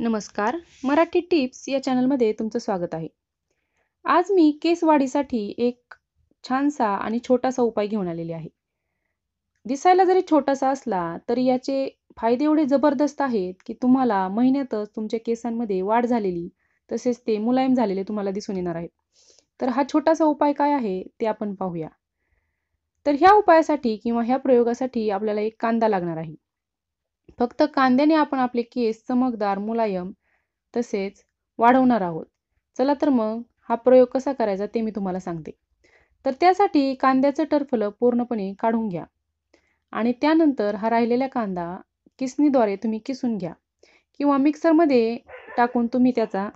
नमस्कार मराठी टिप्स या चॅनलमध्ये तुमचं स्वागत आहे आज मी केस वाढीसाठी एक छानसा आणि छोटासा उपाय घेऊन आलेली आहे दिसायला जरी छोटासा असला तरी याचे फायदे एवढे जबरदस्त आहेत की तुम्हाला महिन्यातच तुमच्या केसांमध्ये वाढ झालेली तसेच ते मुलायम झालेले तुम्हाला दिसून येणार आहेत तर हा छोटासा उपाय काय आहे ते आपण पाहूया तर ह्या उपायासाठी किंवा ह्या प्रयोगासाठी आपल्याला एक कांदा लागणार आहे फक्त कांद्याने आपण आपले केस चमकदार मुलायम तसेच वाढवणार आहोत चला तर मग हा प्रयोग कसा करायचा ते मी तुम्हाला सांगते तर त्यासाठी कांद्याचं टरफलं पूर्णपणे काढून घ्या आणि त्यानंतर हा राहिलेला कांदा किसनीद्वारे तुम्ही किसून घ्या किंवा मिक्सरमध्ये टाकून तुम्ही त्याचा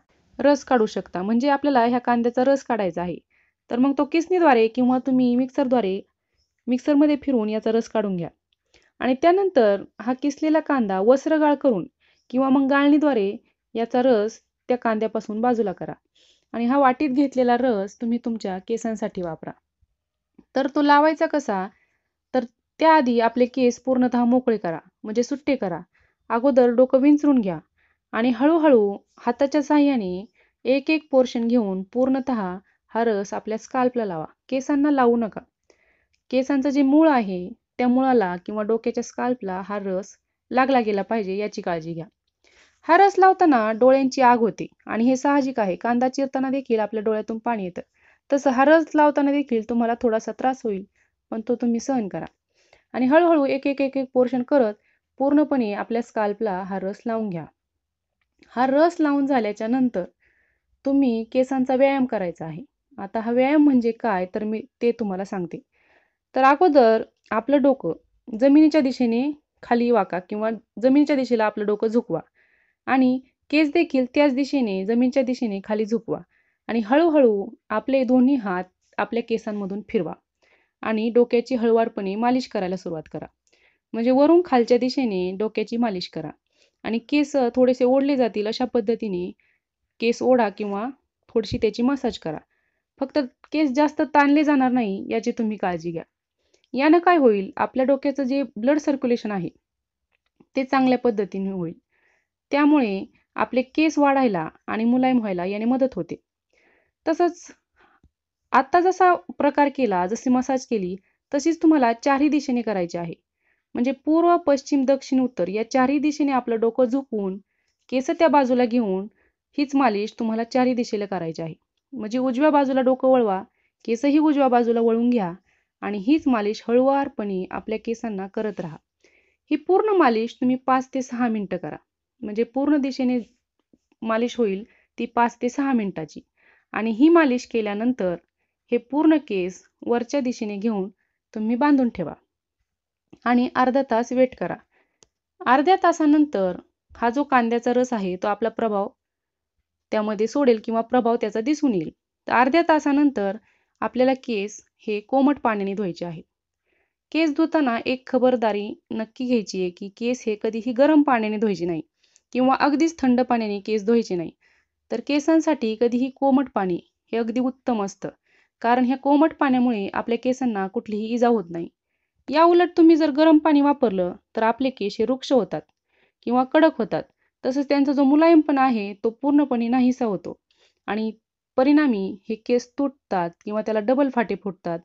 रस काढू शकता म्हणजे आपल्याला ह्या कांद्याचा रस काढायचा आहे तर मग तो किसणीद्वारे किंवा तुम्ही मिक्सरद्वारे मिक्सरमध्ये फिरून याचा रस काढून घ्या आणि त्यानंतर हा किसलेला कांदा वस्त्रगाळ करून किंवा मग गाळणीद्वारे याचा रस त्या कांद्यापासून बाजूला करा आणि हा वाटीत घेतलेला रस तुम्ही तुमच्या केसांसाठी वापरा तर तो लावायचा कसा तर त्याआधी आपले केस पूर्णतः मोकळे करा म्हणजे सुट्टे करा अगोदर डोकं विंचरून घ्या आणि हळूहळू हाताच्या साह्याने एक एक पोर्शन घेऊन पूर्णत हा रस आपल्या स्काल्पला लावा केसांना लावू नका केसांचं जे मूळ आहे त्या मुळाला किंवा डोक्याच्या स्काल्पला हा रस लागला गेला पाहिजे याची काळजी घ्या हा रस लावताना डोळ्यांची आग होते आणि हे साहजिक आहे कांदा चिरताना देखील आपल्या डोळ्यातून पाणी येतं तसं हा रस लावताना देखील तुम्हाला थोडासा त्रास होईल पण तो तुम्ही सहन करा आणि हळूहळू एक एक एक एक पोर्शन करत पूर्णपणे आपल्या स्काल्पला हा रस लावून घ्या हा रस लावून झाल्याच्या नंतर तुम्ही केसांचा व्यायाम करायचा आहे आता हा व्यायाम म्हणजे काय तर मी ते तुम्हाला सांगते तर अगोदर आपलं डोकं जमिनीच्या दिशेने खाली वाका किंवा जमिनीच्या दिशेला आपलं डोकं झुकवा आणि केस देखील त्याच दिशेने जमिनीच्या दिशेने खाली झुकवा आणि हळूहळू आपले दोन्ही हात आपल्या केसांमधून फिरवा आणि डोक्याची हळुवारपणे मालिश करायला सुरुवात करा म्हणजे वरून खालच्या दिशेने डोक्याची मालिश करा आणि केस थोडेसे ओढले जातील अशा पद्धतीने केस ओढा किंवा थोडीशी त्याची मसाज करा फक्त केस जास्त ताणले जाणार नाही याची तुम्ही काळजी घ्या यानं काय होईल आपल्या डोक्याचं जे ब्लड सर्क्युलेशन आहे ते चांगल्या पद्धतीने होईल त्यामुळे आपले केस वाढायला आणि मुलायम व्हायला याने मदत होते तसंच आत्ता जसा प्रकार केला जशी मसाज केली तशीच तुम्हाला चारही दिशेने करायची आहे म्हणजे पूर्व पश्चिम दक्षिण उत्तर या चारही दिशेने आपलं डोकं झुकवून केस त्या बाजूला घेऊन हीच मालिश तुम्हाला चारही दिशेला करायची आहे म्हणजे उजव्या बाजूला डोकं वळवा केसही उजव्या बाजूला वळून घ्या आणि हीच मालिश हळुवारपणे आपल्या केसांना करत राहा ही पूर्ण मालिश तुम्ही पाच ते सहा मिनटं करा म्हणजे पूर्ण दिशेने मालिश होईल ती पाच ते सहा मिनिटाची आणि ही मालिश केल्यानंतर हे पूर्ण केस वरच्या दिशेने घेऊन तुम्ही बांधून ठेवा आणि अर्धा तास वेट करा अर्ध्या तासानंतर हा जो कांद्याचा रस आहे तो आपला प्रभाव त्यामध्ये सोडेल किंवा प्रभाव त्याचा दिसून येईल तर अर्ध्या तासानंतर आपल्याला केस हे कोमट पाण्याने धुवायचे आहे केस धुताना एक खबरदारी नक्की घ्यायची आहे की केस हे कधीही गरम पाण्याने धुवायचे नाही किंवा अगदीच थंड पाण्याने केस धुवायचे नाही तर केसांसाठी कधीही कोमट पाणी हे अगदी उत्तम असतं कारण ह्या कोमट पाण्यामुळे आपल्या केसांना कुठलीही इजा होत नाही या उलट तुम्ही जर गरम पाणी वापरलं तर आपले केस हे वृक्ष होतात किंवा कडक होतात तसंच त्यांचा जो मुलायमपणा आहे तो पूर्णपणे नाहीसा होतो आणि परिणामी हे केस तुटतात किंवा त्याला डबल फाटे फुटतात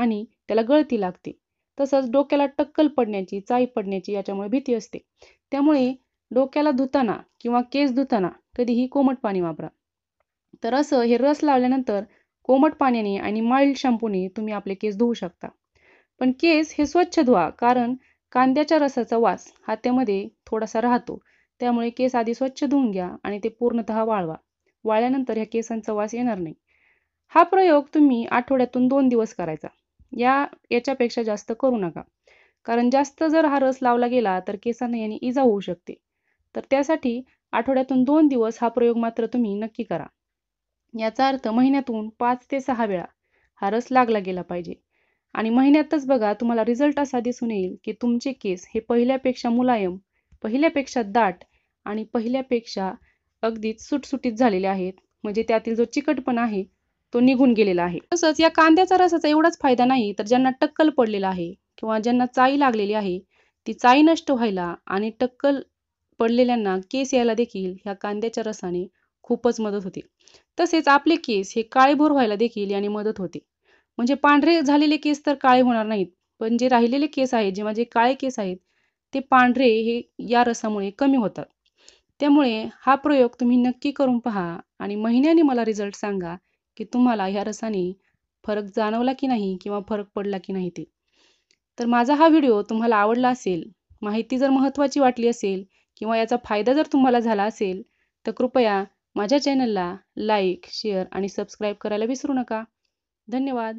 आणि त्याला गळती लागते तसंच डोक्याला टक्कल पडण्याची चाई पडण्याची याच्यामुळे भीती असते त्यामुळे डोक्याला धुताना किंवा केस धुताना कधीही कोमट पाणी वापरा तर असं हे रस लावल्यानंतर कोमट पाण्याने आणि माइल्ड शॅम्पूने तुम्ही आपले केस धुवू शकता पण केस हे स्वच्छ धुवा कारण कांद्याच्या रसाचा वास हा त्यामध्ये थोडासा राहतो त्यामुळे केस आधी स्वच्छ धुवून घ्या आणि ते पूर्णतः वाळवा वाळल्यानंतर ह्या केसांचा वास येणार नाही हा प्रयोग तुम्ही आठवड्यातून दोन दिवस करायचा या याच्यापेक्षा जास्त करू नका कारण जास्त जर हा रस लावला गेला तर केसांना याने इजा होऊ शकते तर त्यासाठी आठवड्यातून दोन दिवस हा प्रयोग मात्र तुम्ही नक्की करा याचा अर्थ महिन्यातून पाच ते सहा वेळा हा रस लागला गेला पाहिजे आणि महिन्यातच बघा तुम्हाला रिझल्ट असा दिसून येईल की तुमचे केस हे पहिल्यापेक्षा मुलायम पहिल्यापेक्षा दाट आणि पहिल्यापेक्षा अगदीच सुटसुटीत झालेले आहेत म्हणजे त्यातील जो चिकटपणा आहे तो निघून गेलेला आहे तसंच या कांद्याचा रसाचा एवढाच फायदा नाही तर ज्यांना टक्कल पडलेला आहे किंवा ज्यांना चाई लागलेली आहे ती चाई नष्ट व्हायला आणि टक्कल पडलेल्यांना केस यायला देखील ह्या कांद्याच्या रसाने खूपच मदत होते तसेच आपले केस हे काळेभोर व्हायला देखील याने मदत होते म्हणजे पांढरे झालेले केस तर काळे होणार नाहीत पण जे राहिलेले केस आहेत जेव्हा जे काळे केस आहेत ते पांढरे हे या रसामुळे कमी होतात त्यामुळे हा प्रयोग तुम्ही नक्की करून पहा आणि महिन्याने मला रिझल्ट सांगा की तुम्हाला ह्या रसाने फरक जाणवला की नाही किंवा फरक पडला की नाही ते तर माझा हा व्हिडिओ तुम्हाला आवडला असेल माहिती जर महत्त्वाची वाटली असेल किंवा याचा फायदा जर तुम्हाला झाला असेल तर कृपया माझ्या चॅनलला लाईक शेअर आणि सबस्क्राईब करायला विसरू नका धन्यवाद